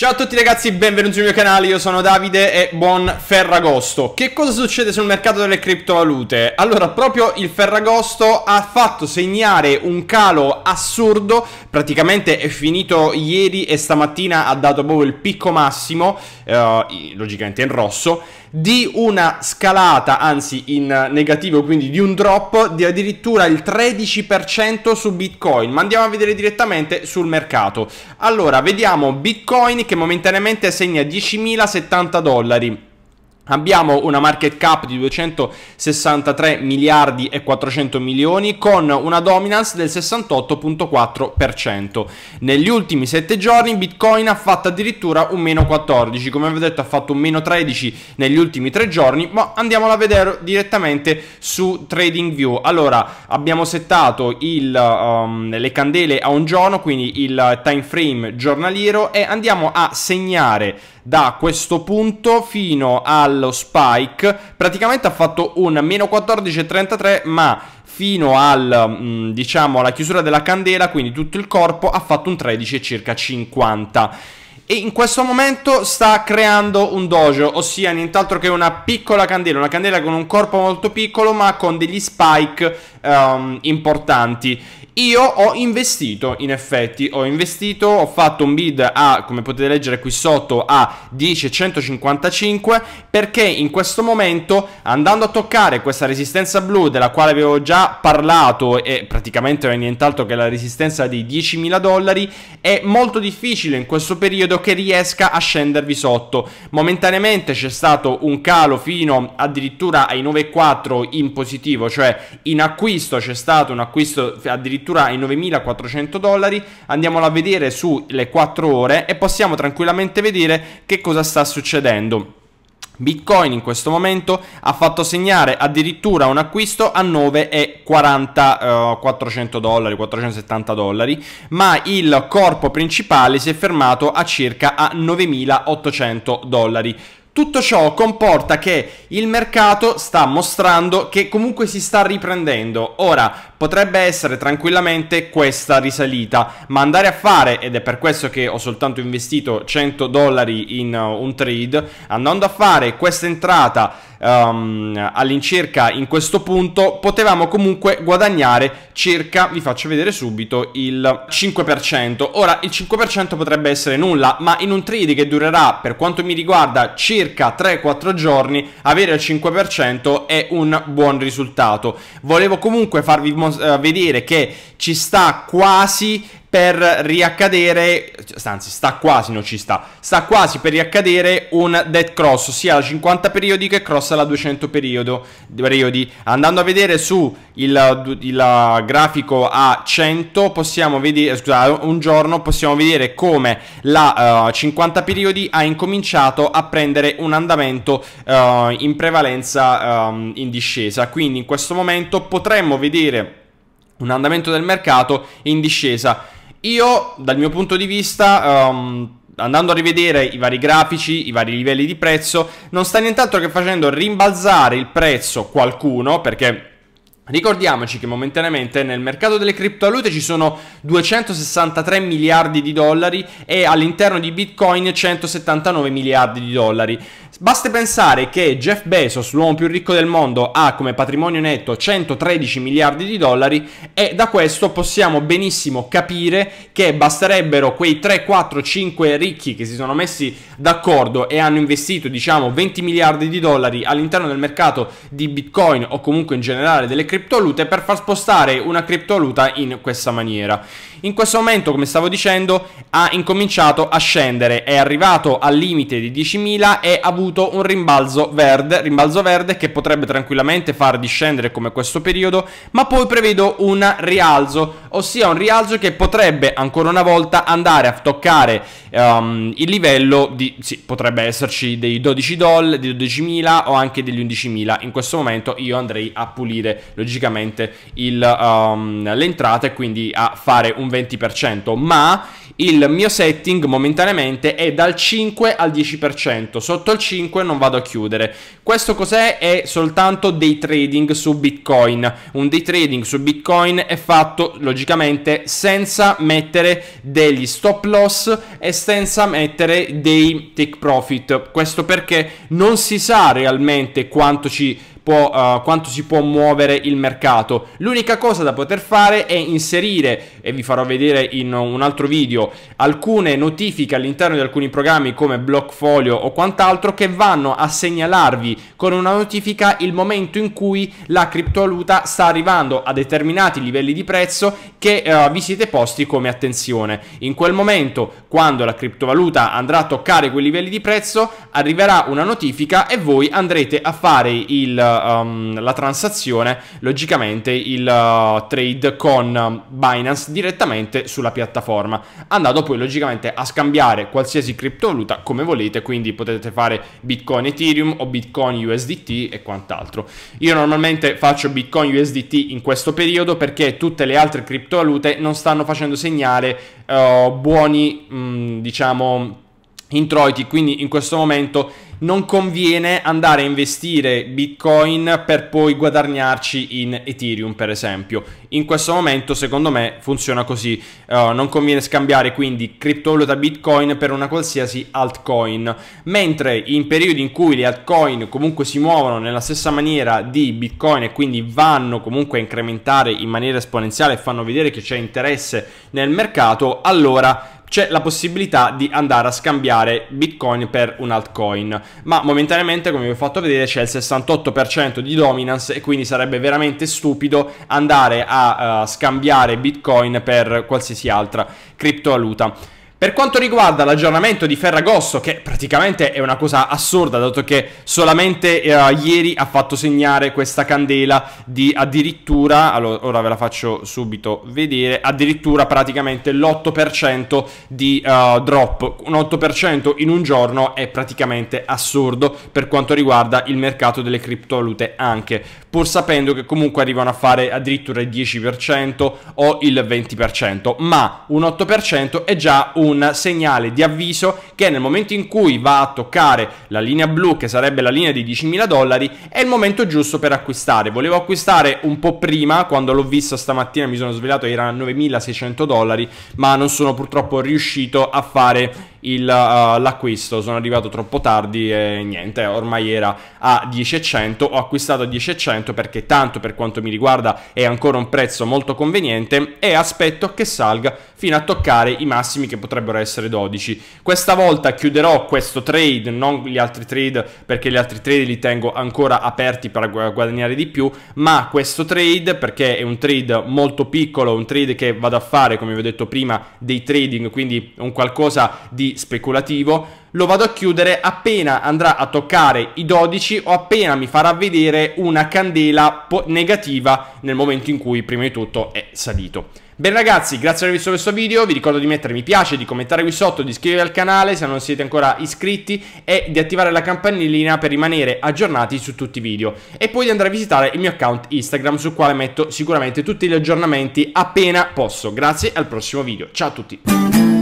Ciao a tutti ragazzi, benvenuti sul mio canale, io sono Davide e buon Ferragosto. Che cosa succede sul mercato delle criptovalute? Allora, proprio il Ferragosto ha fatto segnare un calo assurdo, praticamente è finito ieri e stamattina ha dato proprio il picco massimo, eh, logicamente in rosso, di una scalata, anzi in negativo, quindi di un drop di addirittura il 13% su Bitcoin. Ma andiamo a vedere direttamente sul mercato. Allora, vediamo Bitcoin che momentaneamente segna 10.070 dollari. Abbiamo una market cap di 263 miliardi e 400 milioni con una dominance del 68.4%. Negli ultimi 7 giorni Bitcoin ha fatto addirittura un meno 14, come vi ho detto ha fatto un meno 13 negli ultimi 3 giorni, ma andiamola a vedere direttamente su TradingView. Allora, abbiamo settato il, um, le candele a un giorno, quindi il time frame giornaliero e andiamo a segnare da questo punto fino allo spike praticamente ha fatto un meno 14,33 ma fino al, mm, diciamo, alla chiusura della candela quindi tutto il corpo ha fatto un 13 circa 50 e in questo momento sta creando un dojo, ossia nient'altro che una piccola candela, una candela con un corpo molto piccolo ma con degli spike um, importanti. Io ho investito, in effetti, ho investito, ho fatto un bid a, come potete leggere qui sotto, a 10,155 perché in questo momento, andando a toccare questa resistenza blu della quale avevo già parlato e praticamente non è nient'altro che la resistenza dei 10.000 dollari, è molto difficile in questo periodo credo che riesca a scendervi sotto. Momentaneamente c'è stato un calo fino addirittura ai 9,4 in positivo, cioè in acquisto c'è stato un acquisto addirittura ai 9.400 dollari. Andiamolo a vedere sulle 4 ore e possiamo tranquillamente vedere che cosa sta succedendo. Bitcoin in questo momento ha fatto segnare addirittura un acquisto a 9,40 uh, 400 dollari, 470 dollari, ma il corpo principale si è fermato a circa a 9.800 dollari. Tutto ciò comporta che il mercato sta mostrando che comunque si sta riprendendo. Ora, potrebbe essere tranquillamente questa risalita, ma andare a fare, ed è per questo che ho soltanto investito 100 dollari in uh, un trade, andando a fare questa entrata um, all'incirca in questo punto potevamo comunque guadagnare circa, vi faccio vedere subito, il 5%. Ora il 5% potrebbe essere nulla, ma in un trade che durerà per quanto mi riguarda circa 3-4 giorni, avere il 5% è un buon risultato. Volevo comunque farvi eh, vedere che ci sta quasi per riaccadere, cioè, anzi sta quasi, non ci sta, sta quasi per riaccadere un dead cross, ossia la 50 periodi che cross alla 200 periodo, periodi. Andando a vedere su il, il grafico a 100, possiamo vedere, scusate, un giorno possiamo vedere come la uh, eh, 50 periodi ha incominciato a prendere un andamento uh, in prevalenza um, in discesa, quindi in questo momento potremmo vedere un andamento del mercato in discesa io, dal mio punto di vista, um, andando a rivedere i vari grafici, i vari livelli di prezzo, non sta nient'altro che facendo rimbalzare il prezzo qualcuno, perché Ricordiamoci che momentaneamente nel mercato delle criptovalute ci sono 263 miliardi di dollari e all'interno di Bitcoin 179 miliardi di dollari. Basti pensare che Jeff Bezos, l'uomo più ricco del mondo, ha come patrimonio netto 113 miliardi di dollari e da questo possiamo benissimo capire che basterebbero quei 3, 4, 5 ricchi che si sono messi d'accordo e hanno investito diciamo 20 miliardi di dollari all'interno del mercato di Bitcoin o comunque in generale delle criptovalute per far spostare una criptovaluta in questa maniera. In questo momento, come stavo dicendo, ha incominciato a scendere, è arrivato al limite di 10.000 e ha avuto un rimbalzo verde, rimbalzo verde che potrebbe tranquillamente far discendere come questo periodo, ma poi prevedo un rialzo, ossia un rialzo che potrebbe ancora una volta andare a toccare um, il livello di, sì, potrebbe esserci dei 12 dollari, dei 12.000 o anche degli 11.000, in questo momento io andrei a pulire logicamente il, um, le entrate, quindi a fare un 20%, ma il mio setting momentaneamente è dal 5 al 10%, sotto il 5 non vado a chiudere. Questo cos'è? È soltanto day trading su Bitcoin. Un day trading su Bitcoin è fatto logicamente senza mettere degli stop loss e senza mettere dei take profit. Questo perché non si sa realmente quanto ci può, uh, quanto si può muovere il mercato. L'unica cosa da poter fare è inserire, e vi farò vedere in un altro video, alcune notifiche all'interno di alcuni programmi come Blockfolio o quant'altro che vanno a segnalarvi con una notifica il momento in cui la criptovaluta sta arrivando a determinati livelli di prezzo che uh, vi siete posti come attenzione. In quel momento quando la criptovaluta andrà a toccare quei livelli di prezzo, arriverà una notifica e voi andrete a fare il, um, la transazione, logicamente il uh, trade con ehm, Binance direttamente sulla piattaforma, andando poi logicamente a scambiare qualsiasi criptovaluta come volete, quindi potete fare Bitcoin Ethereum o Bitcoin USDT e quant'altro. Io normalmente faccio Bitcoin USDT in questo periodo perché tutte le altre criptovalute non stanno facendo segnale eh, buoni, mh, mm, diciamo, introiti, quindi in questo momento non conviene andare a investire Bitcoin per poi guadagnarci in Ethereum, per esempio. In questo momento, secondo me, funziona così. Uh, non conviene scambiare quindi criptovaluta Bitcoin per una qualsiasi altcoin. Mentre in periodi in cui le altcoin comunque si muovono nella stessa maniera di Bitcoin e quindi vanno comunque a incrementare in maniera esponenziale e fanno vedere che c'è interesse nel mercato, allora c'è la possibilità di andare a scambiare Bitcoin per un altcoin, ma momentaneamente come vi ho fatto vedere c'è il 68% di dominance e quindi sarebbe veramente stupido andare a uh, scambiare Bitcoin per qualsiasi altra criptovaluta. Per quanto riguarda l'aggiornamento di Ferragosto, che praticamente è una cosa assurda, dato che solamente eh, ieri ha fatto segnare questa candela di addirittura, allora, ora ve la faccio subito vedere, addirittura praticamente l'8% di uh, drop, un 8% in un giorno è praticamente assurdo per quanto riguarda il mercato delle criptovalute anche, pur sapendo che comunque arrivano a fare addirittura il 10% o il 20%, ma un 8% è già un un segnale di avviso che nel momento in cui va a toccare la linea blu, che sarebbe la linea di 10.000 dollari, è il momento giusto per acquistare. Volevo acquistare un po' prima, quando l'ho vista stamattina mi sono svegliato, era 9.600 dollari, ma non sono purtroppo riuscito a fare il, uh, l'acquisto. Sono arrivato troppo tardi e niente, ormai era a 10,100. Ho acquistato a 10,100 perché tanto per quanto mi riguarda è ancora un prezzo molto conveniente e aspetto che salga fino a toccare i massimi che potrebbero essere 12. Questa volta chiuderò questo trade, non gli altri trade perché gli altri trade li tengo ancora aperti per guadagnare di più, ma questo trade perché è un trade molto piccolo, un trade che vado a fare come vi ho detto prima dei trading, quindi un qualcosa di speculativo, lo vado a chiudere appena andrà a toccare i 12 o appena mi farà vedere una candela negativa nel momento in cui prima di tutto è salito. Bene ragazzi, grazie per aver visto questo video, vi ricordo di mettere mi piace, di commentare qui sotto, di iscrivervi al canale se non siete ancora iscritti e di attivare la campanellina per rimanere aggiornati su tutti i video e poi di andare a visitare il mio account Instagram sul quale metto sicuramente tutti gli aggiornamenti appena posso. Grazie, al prossimo video, ciao a tutti!